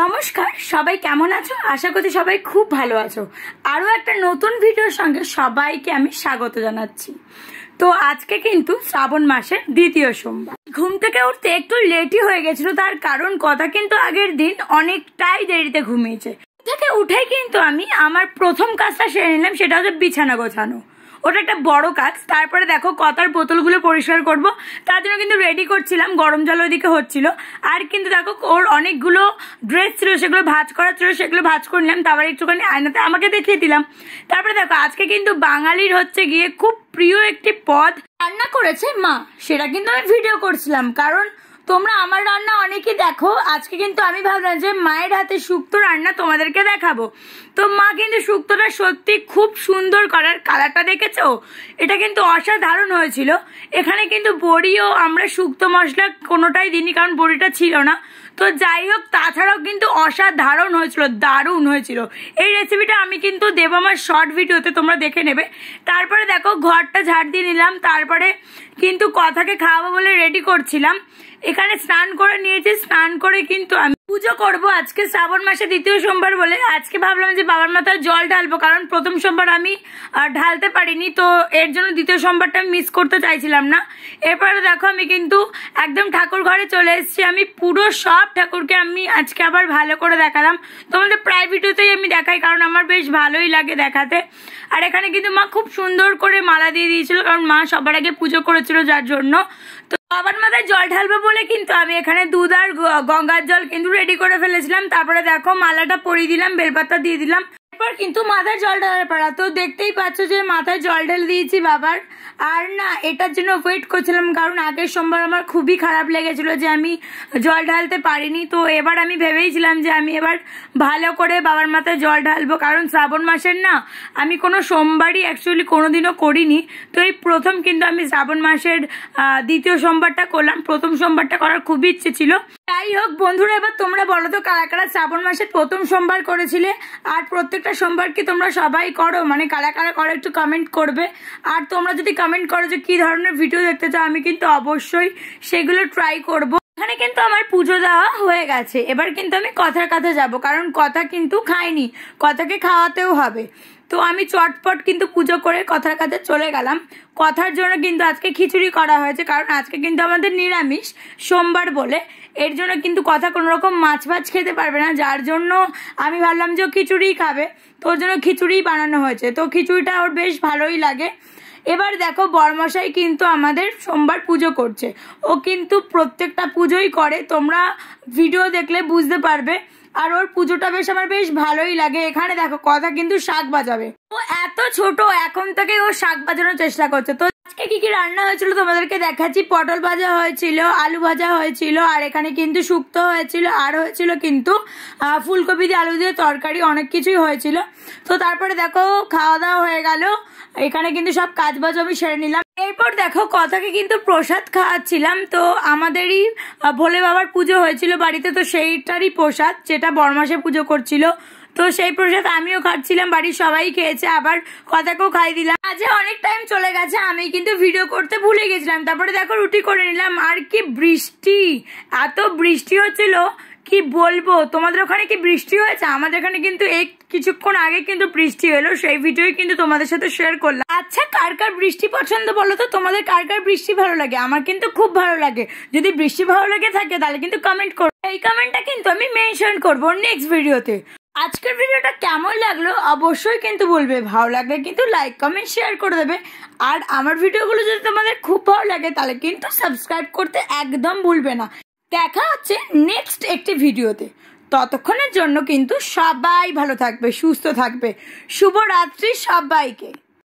নমস্কার সবাই কেমন আছো আশা করি সবাই খুব ভালো আছো আরও একটা নতুন ভিডিওর সঙ্গে সবাইকে আমি স্বাগত জানাচ্ছি তো আজকে কিন্তু শ্রাবণ মাসের দ্বিতীয় সোমবার ঘুম থেকে উঠতে একটু লেটই হয়ে গেছিল তার কারণ কথা কিন্তু আগের দিন অনেকটাই দেরিতে ঘুমিয়েছে থেকে উঠেই কিন্তু আমি আমার প্রথম কাজটা সেরে নিলাম সেটা হচ্ছে বিছানা গোছানো ওটা একটা বড় কাজ তারপরে দেখো কতার বোতলগুলো পরিষ্কার করব তার জন্য কিন্তু রেডি করছিলাম গরম জল ওইদিকে হচ্ছিল আর কিন্তু দেখো ওর অনেকগুলো ড্রেস ছিল সেগুলো ভাজ করা ছিল সেগুলো ভাজ করে নিলাম তারপরে একটুখানি আয়নাতে আমাকে দেখিয়ে দিলাম তারপরে দেখো আজকে কিন্তু বাঙালির হচ্ছে গিয়ে খুব প্রিয় একটি পদ রান্না করেছে মা সেটা কিন্তু আমি ভিডিও করছিলাম কারণ তোমরা আমার রান্না অনেকে দেখো আজকে কিন্তু আমি ভাবলাম যে মায়ের হাতে শুক্তো রান্না তোমাদেরকে দেখাবো তো মা কিন্তু শুক্তোটা সত্যি খুব সুন্দর করার কালারটা দেখেছো এটা কিন্তু অসাধারণ হয়েছিল এখানে কিন্তু বড়িও আমরা শুক্তো মশলা কোনোটাই দিইনি কারণ বড়িটা ছিল না তো যাই হোক তাছাড়াও কিন্তু অসাধারণ হয়েছিল দারুণ হয়েছিল এই রেসিপিটা আমি কিন্তু দেবো আমার শর্ট ভিডিওতে তোমরা দেখে নেবে তারপরে দেখো ঘরটা ঝাড় দিয়ে নিলাম তারপরে কিন্তু কথাকে খাওয়াবো বলে রেডি করছিলাম এখানে স্নান করে নিয়েছি স্নান করে কিন্তু আমি পুজো করব আজকে শ্রাবণ মাসে দ্বিতীয় সোমবার বলে আজকে ভাবলাম যে বাবার মাথায় জল ঢালবো কারণ প্রথম সোমবার আমি ঢালতে পারিনি তো এর জন্য দ্বিতীয় সোমবারটা আমি মিস করতে চাইছিলাম না এরপরে দেখো আমি কিন্তু একদম ঠাকুর ঘরে চলে এসেছি আমি পুরো সব ঠাকুরকে আমি আজকে আবার ভালো করে দেখালাম তোমাদের প্রায় ভিডিওতেই আমি দেখাই কারণ আমার বেশ ভালোই লাগে দেখাতে আর এখানে কিন্তু মা খুব সুন্দর করে মালা দিয়ে দিয়েছিল কারণ মা সবার আগে পুজো করেছিল যার জন্য তো বাবার মাথায় জল ঢালবে বলে কিন্তু আমি এখানে দুধ আর গঙ্গার জল কিন্তু রেডি করে ফেলেছিলাম তারপরে দেখো মালাটা পরিয়ে দিলাম বেলপাতা দিয়ে দিলাম এরপর কিন্তু মাথায় জল ঢালার পাড়া তো দেখতেই পাচ্ছ যে মাথায় জল ঢেলে দিয়েছি বাবার আর না এটার জন্য ওয়েট করছিলাম কারণ আগের সোমবার আমার খুবই খারাপ লেগেছিল যে আমি জল ঢালতে পারিনি তো এবার আমি ভেবেইছিলাম যে আমি এবার ভালো করে বাবার মাথায় জল ঢালবো কারণ শ্রাবণ মাসের না আমি কোনো সোমবারই অ্যাকচুয়ালি কোনোদিনও করিনি তো এই প্রথম কিন্তু আমি শ্রাবণ মাসের দ্বিতীয় সোমবারটা করলাম প্রথম সোমবারটা করার খুবই ইচ্ছে ছিল যাই হোক বন্ধুরা এবার তোমরা বলো তো কারা কারা শ্রাবণ মাসের প্রথম সোমবার করেছিলে আর প্রত্যেকটা সোমবার কি তোমরা সবাই করো মানে কারা কারা করো একটু কমেন্ট করবে আর তোমরা যদি কমেন্ট করো যে কী ধরনের ভিডিও দেখতে চাও আমি কিন্তু অবশ্যই সেগুলো ট্রাই করব এখানে কিন্তু আমার পুজো দেওয়া হয়ে গেছে এবার কিন্তু আমি কথার কথা যাব কারণ কথা কিন্তু খাইনি কথাকে খাওয়াতেও হবে তো আমি চটপট কিন্তু পুজো করে কথার কাছে চলে গেলাম কথার জন্য কিন্তু আজকে খিচুড়ি করা হয়েছে কারণ আজকে কিন্তু আমাদের নিরামিষ সোমবার বলে এর জন্য কিন্তু কথা কোনো রকম মাছ ফাছ খেতে পারবে না যার জন্য আমি ভাবলাম যে ও খিচুড়িই খাবে তো ওর জন্য খিচুড়িই বানানো হয়েছে তো খিচুড়িটা ওর বেশ ভালোই লাগে এবার দেখো বড়মশাই কিন্তু আমাদের সোমবার পুজো করছে ও কিন্তু প্রত্যেকটা পুজোই করে তোমরা ভিডিও দেখলে বুঝতে পারবে আর ওর পুজোটা বেশ আমার বেশ ভালোই লাগে এখানে দেখো কথা কিন্তু শাক বাজাবে ও এত ছোট এখন থেকে ও শাক বাজানোর চেষ্টা করছে তো আজকে কি কি রান্না হয়েছিল তোমাদেরকে দেখাচ্ছি পটল ভাজা হয়েছিল আলু ভাজা হয়েছিল আর এখানে কিন্তু শুক্তো হয়েছিল আর হয়েছিল কিন্তু ফুলকপি দিয়ে আলু দিয়ে তরকারি অনেক কিছুই হয়েছিল তো তারপরে দেখো খাওয়া দাওয়া হয়ে গেল এখানে কিন্তু সব কাজ বাজ আমি সেরে নিলাম এরপর দেখো কথাকে কিন্তু প্রসাদ খাওয়াচ্ছিলাম তো আমাদেরই ভোলে বাবার পুজো হয়েছিল বাড়িতে তো সেইটারই প্রসাদ যেটা বরমাসে পুজো করছিল তো সেই প্রসাদ আমিও খাচ্ছিলাম বাড়ির সবাই খেয়েছে আবার কথাকেও খাই দিলাম আজ অনেক টাইম চলে গেছে আমি কিন্তু ভিডিও করতে ভুলে গেছিলাম তারপরে দেখো রুটি করে নিলাম আর কি বৃষ্টি এত বৃষ্টি হচ্ছিল কি বলবো তোমাদের ওখানে কি বৃষ্টি হয়েছে আমাদের এখানে কিন্তু এক কিছুক্ষণ আগে কিন্তু বৃষ্টি এলো সেই ভিডিও কিন্তু তোমাদের সাথে শেয়ার করলাম আচ্ছা কার কার বৃষ্টি পছন্দ বলো তো তোমাদের কার কার বৃষ্টি ভালো লাগে আমার কিন্তু খুব ভালো লাগে যদি বৃষ্টি ভালো লাগে থাকে তাহলে কিন্তু কমেন্ট করো এই কমেন্টটা কিন্তু আমি মেনশন করবো নেক্সট ভিডিওতে আজকের ভিডিওটা কেমন লাগলো অবশ্যই কিন্তু বলবে ভালো লাগলে কিন্তু লাইক কমেন্ট শেয়ার করে দেবে আর আমার ভিডিওগুলো যদি তোমাদের খুব ভালো লাগে তাহলে কিন্তু সাবস্ক্রাইব করতে একদম ভুলবে না দেখা হচ্ছে নেক্সট একটি ভিডিওতে ততক্ষণের জন্য কিন্তু সবাই ভালো থাকবে সুস্থ থাকবে শুভরাত্রি সবাইকে